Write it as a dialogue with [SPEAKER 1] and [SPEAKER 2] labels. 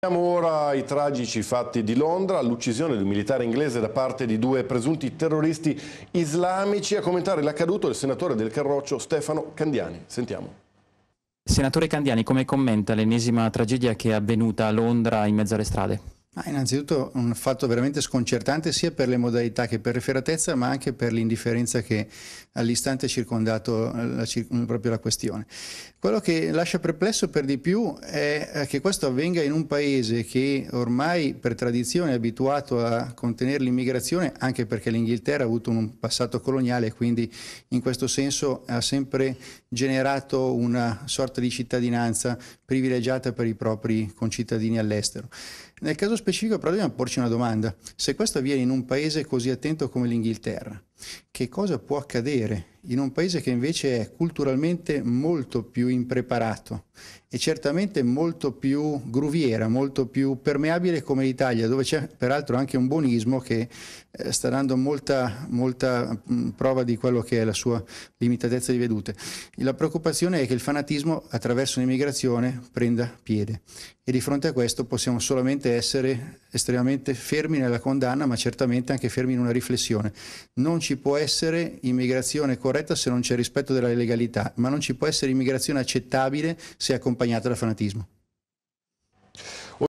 [SPEAKER 1] Vediamo ora i tragici fatti di Londra, l'uccisione di un militare inglese da parte di due presunti terroristi islamici. A commentare l'accaduto il senatore del Carroccio Stefano Candiani.
[SPEAKER 2] Sentiamo. Senatore Candiani, come commenta l'ennesima tragedia che è avvenuta a Londra in mezzo alle strade?
[SPEAKER 3] Ma innanzitutto un fatto veramente sconcertante sia per le modalità che per referatezza, ma anche per l'indifferenza che all'istante ha circondato eh, la, proprio la questione. Quello che lascia perplesso per di più è eh, che questo avvenga in un paese che ormai per tradizione è abituato a contenere l'immigrazione, anche perché l'Inghilterra ha avuto un passato coloniale e quindi in questo senso ha sempre generato una sorta di cittadinanza privilegiata per i propri concittadini all'estero. Nel caso specifico problema porci una domanda. Se questo avviene in un paese così attento come l'Inghilterra, che cosa può accadere in un paese che invece è culturalmente molto più impreparato e certamente molto più gruviera, molto più permeabile come l'Italia, dove c'è peraltro anche un buonismo che eh, sta dando molta, molta mh, mm, prova di quello che è la sua limitatezza di vedute. La preoccupazione è che il fanatismo attraverso l'immigrazione prenda piede e di fronte a questo possiamo solamente essere estremamente fermi nella condanna, ma certamente anche fermi in una riflessione. Non ci può essere immigrazione corretta se non c'è rispetto della legalità, ma non ci può essere immigrazione accettabile se accompagnata da fanatismo.